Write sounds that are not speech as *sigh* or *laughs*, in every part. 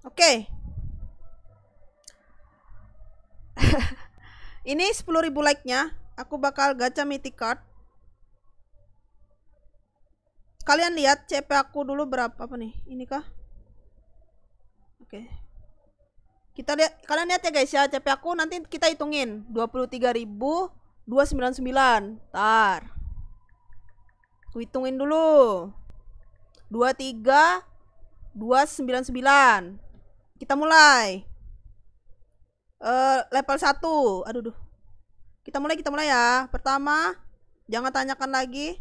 Oke. Okay. *laughs* Ini ribu like-nya, aku bakal gacha mythic card. Kalian lihat CP aku dulu berapa apa nih? Ini kah? Oke. Okay. Kita lihat kalian lihat ya guys ya CP aku nanti kita hitungin 23.299. Tar. Aku hitungin dulu. 23 299 kita mulai. Uh, level 1. Aduh duh. Kita mulai, kita mulai ya. Pertama, jangan tanyakan lagi.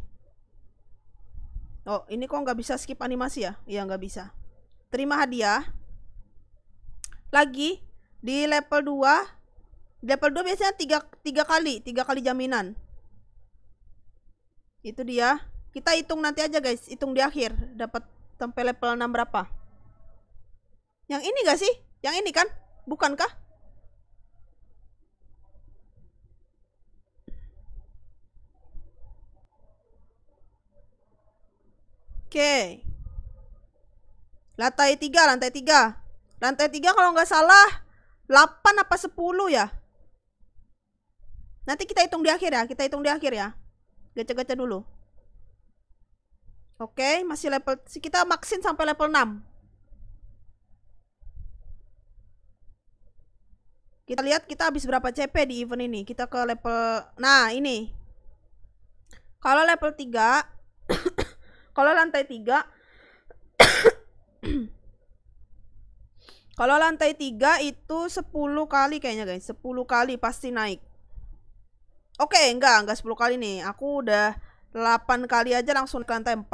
Oh, ini kok nggak bisa skip animasi ya? Iya, nggak bisa. Terima hadiah. Lagi, di level 2. Di level 2 biasanya 3, 3 kali. 3 kali jaminan. Itu dia. Kita hitung nanti aja guys. Hitung di akhir. Dapat sampai level 6 berapa. Yang ini gak sih? Yang ini kan? Bukankah? Oke. Okay. Lantai 3, lantai 3. Lantai 3 kalau nggak salah 8 apa 10 ya? Nanti kita hitung di akhir ya, kita hitung di akhir ya. Gece-gece dulu. Oke, okay, masih level kita maksin sampai level 6. Kita lihat kita habis berapa CP di event ini. Kita ke level Nah, ini. Kalau level 3 *coughs* kalau lantai 3 *coughs* kalau lantai 3 itu 10 kali kayaknya guys, 10 kali pasti naik. Oke, okay, enggak, enggak 10 kali nih. Aku udah 8 kali aja langsung ke lantai 4.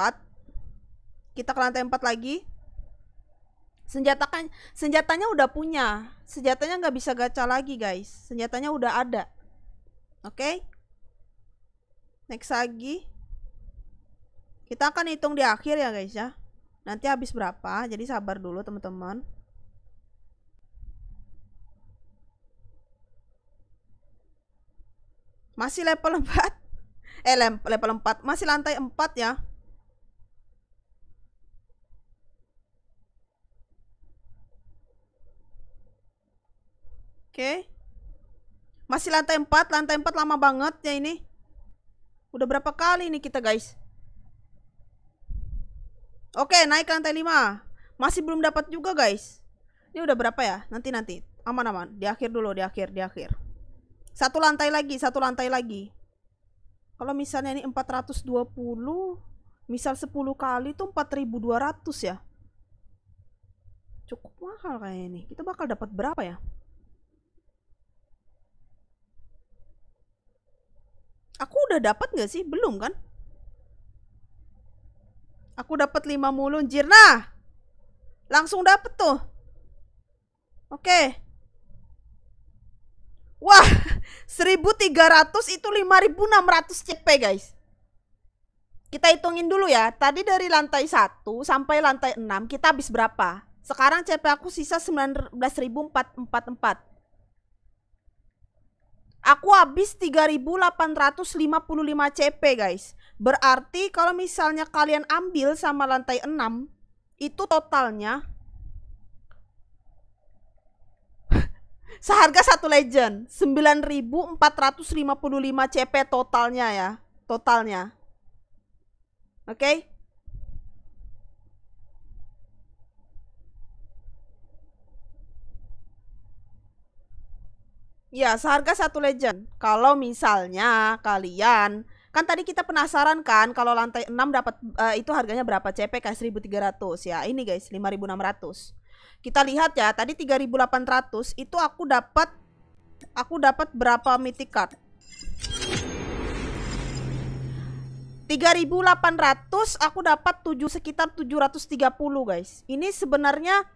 Kita ke lantai 4 lagi senjata kan senjatanya udah punya senjatanya nggak bisa gacha lagi guys senjatanya udah ada oke okay? next lagi kita akan hitung di akhir ya guys ya nanti habis berapa jadi sabar dulu teman-teman masih level 4 *laughs* eh level 4 masih lantai 4 ya Oke. Okay. Masih lantai 4, lantai 4 lama banget ya ini. Udah berapa kali ini kita, guys? Oke, okay, naik lantai 5. Masih belum dapat juga, guys. Ini udah berapa ya? Nanti-nanti. Aman-aman. Di akhir dulu, di akhir, di akhir. Satu lantai lagi, satu lantai lagi. Kalau misalnya ini 420, misal 10 kali itu 4200 ya. Cukup mahal kayak ini. Kita bakal dapat berapa ya? Aku udah dapat gak sih? Belum kan? Aku dapat 5 mulu, Jirna. Langsung dapat tuh. Oke. Okay. Wah, 1300 *laughs* itu 5600 CP, guys. Kita hitungin dulu ya. Tadi dari lantai 1 sampai lantai 6 kita habis berapa? Sekarang CP aku sisa 19444. Aku habis 3855 CP guys. Berarti kalau misalnya kalian ambil sama lantai 6 itu totalnya *laughs* seharga satu legend 9455 CP totalnya ya, totalnya. Oke. Okay? Ya, seharga satu legend. Kalau misalnya kalian kan tadi kita penasaran kan kalau lantai 6 dapat uh, itu harganya berapa CP kayak 1300 ya. Ini guys 5600. Kita lihat ya, tadi 3800 itu aku dapat aku dapat berapa mythic card? 3800 aku dapat 7 sekitar 730 guys. Ini sebenarnya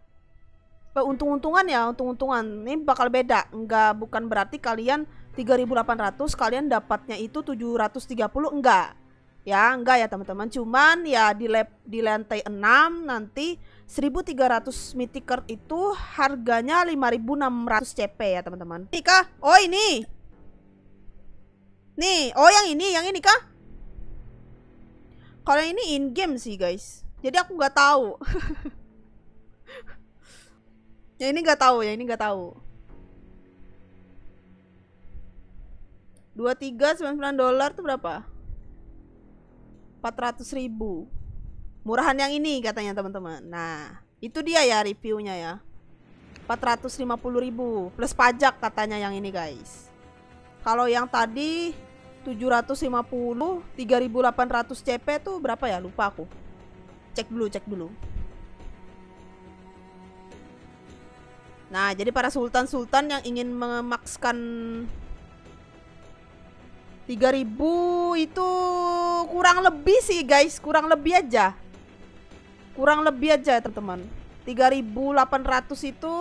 untung-untungan ya untung-untungan ini bakal beda enggak bukan berarti kalian 3800 kalian dapatnya itu 730 enggak ya enggak ya teman-teman cuman ya di lab di lantai 6 nanti 1300 mythic card itu harganya 5600 CP ya teman-teman ini kah? oh ini nih oh yang ini yang ini kah? kalau ini in game sih guys jadi aku nggak tahu *laughs* ya ini nggak tahu, ya ini nggak tahu. dua tiga sembilan dolar tuh berapa? empat ratus ribu Murahan yang ini katanya teman-teman Nah itu dia ya reviewnya ya empat ratus lima puluh ribu Plus pajak katanya yang ini guys Kalau yang tadi 750 3800 CP tuh berapa ya lupa aku Cek dulu cek dulu Nah, jadi para sultan-sultan yang ingin memakskan 3000 itu kurang lebih sih guys, kurang lebih aja. Kurang lebih aja teman-teman. 3800 itu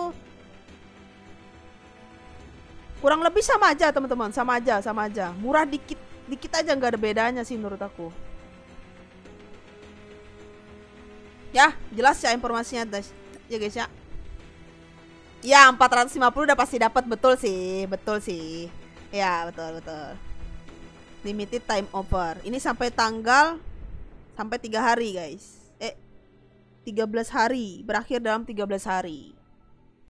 kurang lebih sama aja teman-teman, sama aja, sama aja. Murah dikit dikit aja nggak ada bedanya sih menurut aku. Ya, jelas ya informasinya guys. Ya guys ya. Ya 450 udah pasti dapat betul sih, betul sih. Ya betul betul. Limited time over. Ini sampai tanggal sampai tiga hari guys. Eh 13 hari berakhir dalam 13 hari.